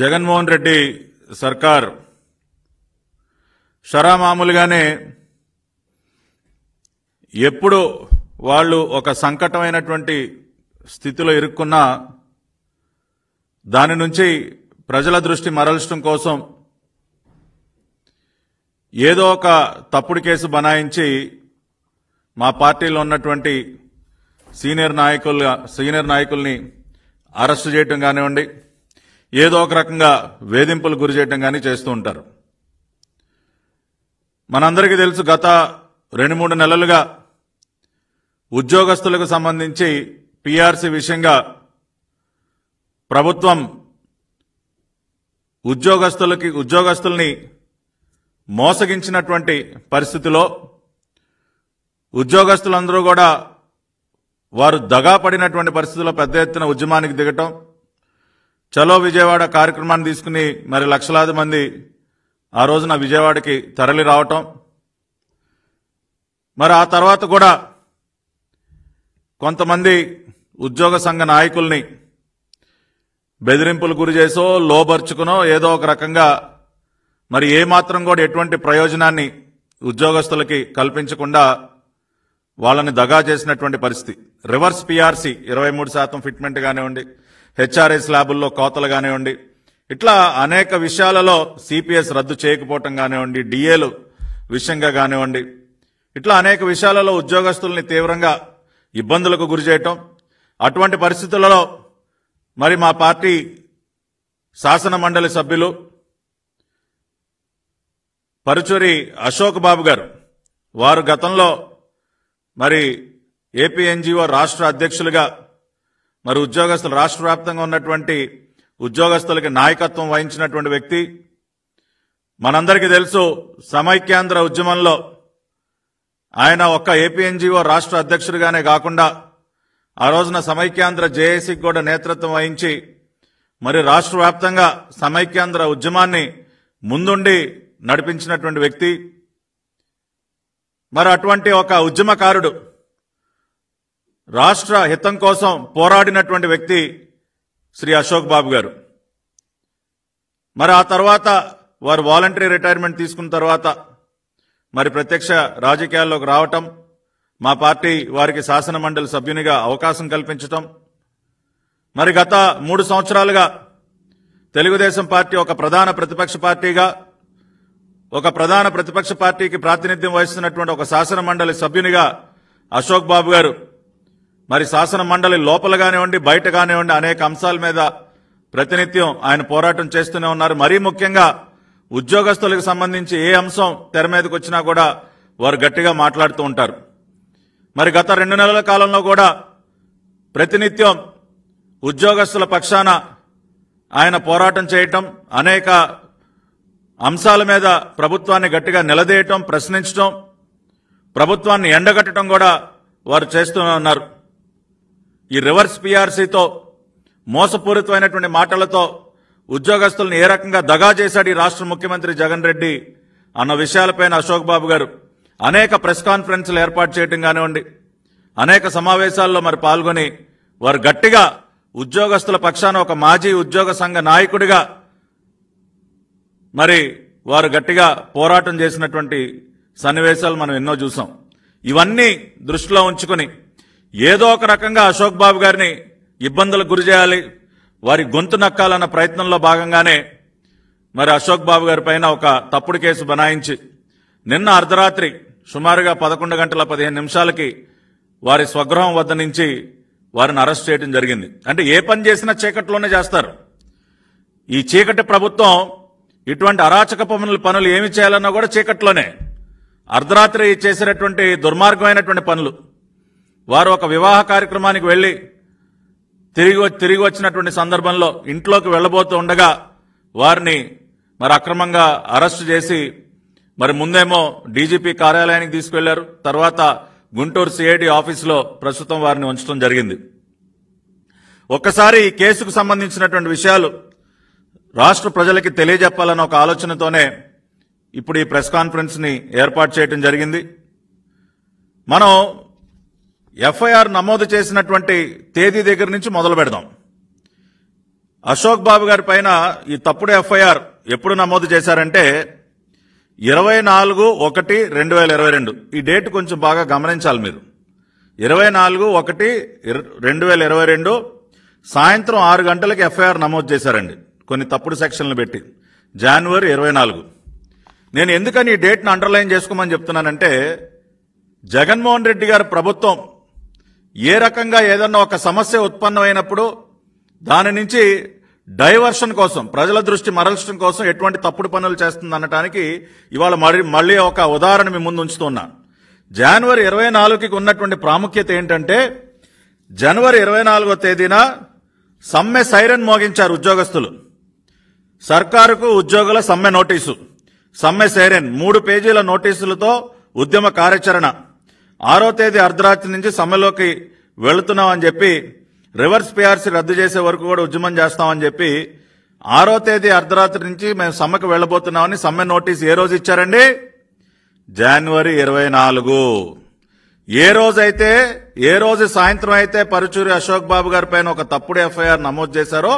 జగన్మోహన్ రెడ్డి సర్కార్ షరా మామూలుగానే ఎప్పుడు వాళ్ళు ఒక సంకటమైనటువంటి స్థితిలో ఇరుక్కున్నా దాని నుంచి ప్రజల దృష్టి మరల్చడం కోసం ఏదో ఒక తప్పుడు కేసు బనాయించి మా పార్టీలో ఉన్నటువంటి సీనియర్ నాయకులు సీనియర్ నాయకుల్ని అరెస్టు చేయటం కానివ్వండి ఏదో ఒక రకంగా వేధింపులు గురి చేయటం కానీ చేస్తూ ఉంటారు మనందరికీ తెలుసు గత రెండు మూడు నెలలుగా ఉద్యోగస్తులకు సంబంధించి పీఆర్సీ విషయంగా ప్రభుత్వం ఉద్యోగస్తులకి ఉద్యోగస్తుల్ని మోసగించినటువంటి పరిస్థితిలో ఉద్యోగస్తులందరూ కూడా వారు దగా పడినటువంటి పరిస్థితుల్లో పెద్ద ఎత్తున ఉద్యమానికి దిగటం చలో విజయవాడ కార్యక్రమాన్ని తీసుకుని మరి లక్షలాది మంది ఆ రోజున విజయవాడకి తరలి రావటం మరి ఆ తర్వాత కూడా కొంతమంది ఉద్యోగ సంఘ నాయకుల్ని బెదిరింపులు గురి చేసో లోబర్చుకునో ఏదో ఒక రకంగా మరి ఏమాత్రం కూడా ఎటువంటి ప్రయోజనాన్ని ఉద్యోగస్తులకి కల్పించకుండా వాళ్ళని దగా చేసినటువంటి పరిస్థితి రివర్స్ పీఆర్సీ ఇరవై మూడు శాతం ఫిట్మెంట్ కానివ్వండి హెచ్ఆర్ఎస్ ల్యాబుల్లో కోతలు కానివ్వండి ఇట్లా అనేక విషయాలలో సిపిఎస్ రద్దు చేయకపోవటం కానివ్వండి డిఏలు విషయంగా కానివ్వండి ఇట్లా అనేక విషయాలలో ఉద్యోగస్తుల్ని తీవ్రంగా ఇబ్బందులకు గురి చేయటం అటువంటి పరిస్థితులలో మరి మా పార్టీ శాసన మండలి సభ్యులు పరుచూరి అశోక్ బాబు గారు వారు గతంలో మరి ఏపీఎన్జీఓ రాష్ట్ర అధ్యక్షులుగా మరి ఉద్యోగస్తులు రాష్ట్ర వ్యాప్తంగా ఉన్నటువంటి ఉద్యోగస్తులకి నాయకత్వం వహించినటువంటి వ్యక్తి మనందరికీ తెలుసు సమైక్యాంధ్ర ఉద్యమంలో ఆయన ఒక్క ఏపీఎన్జీఓ రాష్ట్ర అధ్యక్షుడిగానే కాకుండా ఆ రోజున సమైక్యాంధ్ర జేఏసీకి కూడా నేతృత్వం వహించి మరి రాష్ట్ర వ్యాప్తంగా సమైక్యాంధ్ర ఉద్యమాన్ని ముందుండి నడిపించినటువంటి వ్యక్తి మరి అటువంటి ఒక ఉద్యమకారుడు రాష్ట్ర హితం కోసం పోరాడినటువంటి వ్యక్తి శ్రీ అశోక్ బాబు గారు మరి ఆ తర్వాత వారు వాలంటరీ రిటైర్మెంట్ తీసుకున్న తర్వాత మరి ప్రత్యక్ష రాజకీయాల్లోకి రావటం మా పార్టీ వారికి శాసన మండలి సభ్యునిగా అవకాశం కల్పించటం మరి గత మూడు సంవత్సరాలుగా తెలుగుదేశం పార్టీ ఒక ప్రధాన ప్రతిపక్ష పార్టీగా ఒక ప్రధాన ప్రతిపక్ష పార్టీకి ప్రాతినిధ్యం వహిస్తున్నటువంటి ఒక శాసన మండలి సభ్యునిగా అశోక్ బాబు గారు మరి శాసన మండలి లోపల కానివ్వండి బయట కానివ్వండి అనేక అంశాల మీద ప్రతినిత్యం ఆయన పోరాటం చేస్తూనే ఉన్నారు మరీ ముఖ్యంగా ఉద్యోగస్తులకు సంబంధించి ఏ అంశం తెర మీదకి వచ్చినా కూడా వారు గట్టిగా మాట్లాడుతూ ఉంటారు మరి గత రెండు నెలల కాలంలో కూడా ప్రతినిత్యం ఉద్యోగస్తుల పక్షాన ఆయన పోరాటం చేయటం అనేక అంశాల మీద ప్రభుత్వాన్ని గట్టిగా నిలదీయటం ప్రశ్నించటం ప్రభుత్వాన్ని ఎండగట్టడం కూడా వారు చేస్తూనే ఉన్నారు ఈ రివర్స్ పీఆర్సీతో మోసపూరితమైనటువంటి మాటలతో ఉద్యోగస్తులను ఏ రకంగా దగా చేశాడు ఈ రాష్ట్ర ముఖ్యమంత్రి జగన్ రెడ్డి అన్న విషయాలపైన అశోక్ బాబు గారు అనేక ప్రెస్ కాన్ఫరెన్స్లు ఏర్పాటు చేయడం కానివ్వండి అనేక సమావేశాల్లో మరి పాల్గొని వారు గట్టిగా ఉద్యోగస్తుల పక్షాన ఒక మాజీ ఉద్యోగ సంఘ నాయకుడిగా మరి వారు గట్టిగా పోరాటం చేసినటువంటి సన్నివేశాలు మనం ఎన్నో చూసాం ఇవన్నీ దృష్టిలో ఉంచుకొని ఏదో ఒక రకంగా అశోక్ బాబు గారిని ఇబ్బందులకు గురి చేయాలి వారి గొంతు నక్కాలన్న ప్రయత్నంలో భాగంగానే మరి అశోక్ బాబు గారి పైన ఒక తప్పుడు కేసు బనాయించి నిన్న అర్ధరాత్రి సుమారుగా పదకొండు గంటల పదిహేను నిమిషాలకి వారి స్వగృహం వద్ద నుంచి వారిని అరెస్ట్ చేయడం జరిగింది అంటే ఏ పని చేసినా చీకట్లోనే చేస్తారు ఈ చీకటి ప్రభుత్వం ఇటువంటి అరాచక పనులు పనులు ఏమి చేయాలన్నా కూడా చీకట్లోనే అర్ధరాత్రి చేసినటువంటి దుర్మార్గమైనటువంటి పనులు వారు ఒక వివాహ కార్యక్రమానికి వెళ్ళి తిరిగి తిరిగి వచ్చినటువంటి సందర్భంలో ఇంట్లోకి వెళ్ళబోతూ ఉండగా వారిని మరి అక్రమంగా అరెస్టు చేసి మరి ముందేమో డీజీపీ కార్యాలయానికి తీసుకెళ్లారు తర్వాత గుంటూరు సిఐడి ఆఫీసులో ప్రస్తుతం వారిని ఉంచడం జరిగింది ఒక్కసారి ఈ కేసుకు సంబంధించినటువంటి విషయాలు రాష్ట్ర ప్రజలకి తెలియజెప్పాలన్న ఒక ఆలోచనతోనే ఇప్పుడు ఈ ప్రెస్ కాన్ఫరెన్స్ని ఏర్పాటు చేయడం జరిగింది మనం ఎఫ్ఐఆర్ నమోదు చేసినటువంటి తేదీ దగ్గర నుంచి మొదలు పెడదాం అశోక్ బాబు గారి పైన ఈ తప్పుడు ఎఫ్ఐఆర్ ఎప్పుడు నమోదు చేశారంటే ఇరవై నాలుగు ఒకటి రెండు వేల ఇరవై రెండు ఈ డేట్ కొంచెం బాగా గమనించాలి మీరు ఇరవై నాలుగు ఒకటి రెండు వేల ఇరవై రెండు సాయంత్రం ఆరు గంటలకు ఎఫ్ఐఆర్ నమోదు చేశారండి కొన్ని తప్పుడు సెక్షన్లు పెట్టి జనవరి ఇరవై నాలుగు నేను ఎందుకని ఈ డేట్ను అండర్లైన్ చేసుకోమని చెప్తున్నానంటే జగన్మోహన్ రెడ్డి గారి ప్రభుత్వం ఏ రకంగా ఏదన్నా ఒక సమస్య ఉత్పన్నమైనప్పుడు దాని నుంచి డైవర్షన్ కోసం ప్రజల దృష్టి మరల్చడం కోసం ఎటువంటి తప్పుడు పనులు చేస్తుంది అనటానికి ఇవాళ మళ్ళీ ఒక ఉదాహరణ మీ ముందు ఉంచుతున్నాను జనవరి ఇరవై నాలుగుకి ఉన్నటువంటి ప్రాముఖ్యత ఏంటంటే జనవరి ఇరవై నాలుగో తేదీన సమ్మె సైరన్ మోగించారు ఉద్యోగస్తులు సర్కారుకు ఉద్యోగుల సమ్మె నోటీసు సమ్మె సైరన్ మూడు పేజీల నోటీసులతో ఉద్యమ కార్యాచరణ ఆరో తేదీ అర్ధరాత్రి నుంచి సమ్మెలోకి వెళుతున్నామని చెప్పి రివర్స్ పిఆర్సీ రద్దు చేసే వరకు కూడా ఉద్యమం చేస్తామని చెప్పి ఆరో తేదీ అర్ధరాత్రి నుంచి మేము సమ్మెకు వెళ్లబోతున్నామని సమ్మె నోటీస్ ఏ రోజు ఇచ్చారండి జనవరి ఇరవై నాలుగు ఏ రోజైతే ఏ రోజు సాయంత్రం అయితే పరుచూరి అశోక్ బాబు గారి పైన ఒక తప్పుడు ఎఫ్ఐఆర్ నమోదు చేశారో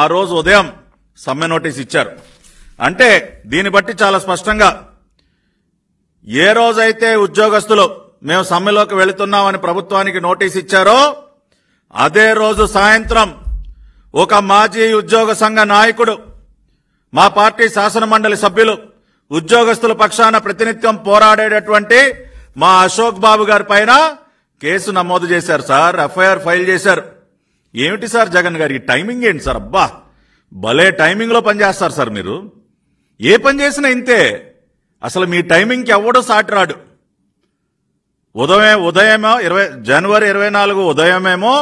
ఆ రోజు ఉదయం సమ్మె నోటీస్ ఇచ్చారు అంటే దీన్ని బట్టి చాలా స్పష్టంగా ఏ రోజైతే ఉద్యోగస్తులు మేము సమ్మెలోకి వెళుతున్నామని ప్రభుత్వానికి నోటీస్ ఇచ్చారో అదే రోజు సాయంత్రం ఒక మాజీ ఉద్యోగ సంఘ నాయకుడు మా పార్టీ శాసనమండలి సభ్యులు ఉద్యోగస్తుల పక్షాన ప్రతినిత్యం పోరాడేటటువంటి మా అశోక్ బాబు గారి పైన కేసు నమోదు చేశారు సార్ ఎఫ్ఐఆర్ ఫైల్ చేశారు ఏమిటి సార్ జగన్ ఈ టైమింగ్ ఏంటి సార్ అబ్బా భలే టైమింగ్లో పనిచేస్తారు సార్ మీరు ఏ పని చేసినా ఇంతే అసలు మీ టైమింగ్కి ఎవడో సాటి రాడు ఉదయమే ఉదయమో ఇరవై జనవరి ఇరవై నాలుగు ఉదయమేమో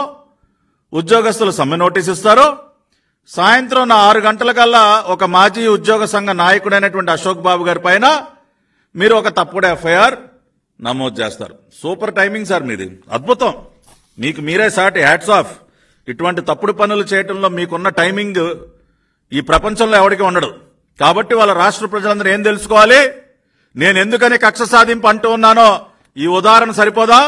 ఉద్యోగస్తులు సమ్మె నోటీస్ ఇస్తారు సాయంత్రం నా ఆరు గంటలకల్లా ఒక మాజీ ఉద్యోగ సంఘ నాయకుడైనటువంటి అశోక్ బాబు గారి పైన మీరు ఒక తప్పుడు ఎఫ్ఐఆర్ నమోదు చేస్తారు సూపర్ టైమింగ్ సార్ మీది అద్భుతం మీకు మీరే సాటి హ్యాట్స్ ఆఫ్ ఇటువంటి తప్పుడు పనులు చేయటంలో మీకున్న టైమింగ్ ఈ ప్రపంచంలో ఎవరికి ఉండడు కాబట్టి వాళ్ళ రాష్ట్ర ప్రజలందరూ ఏం తెలుసుకోవాలి నేను ఎందుకని కక్ష సాధింపు అంటూ ఉన్నానో ఈ ఉదాహరణ సరిపోదా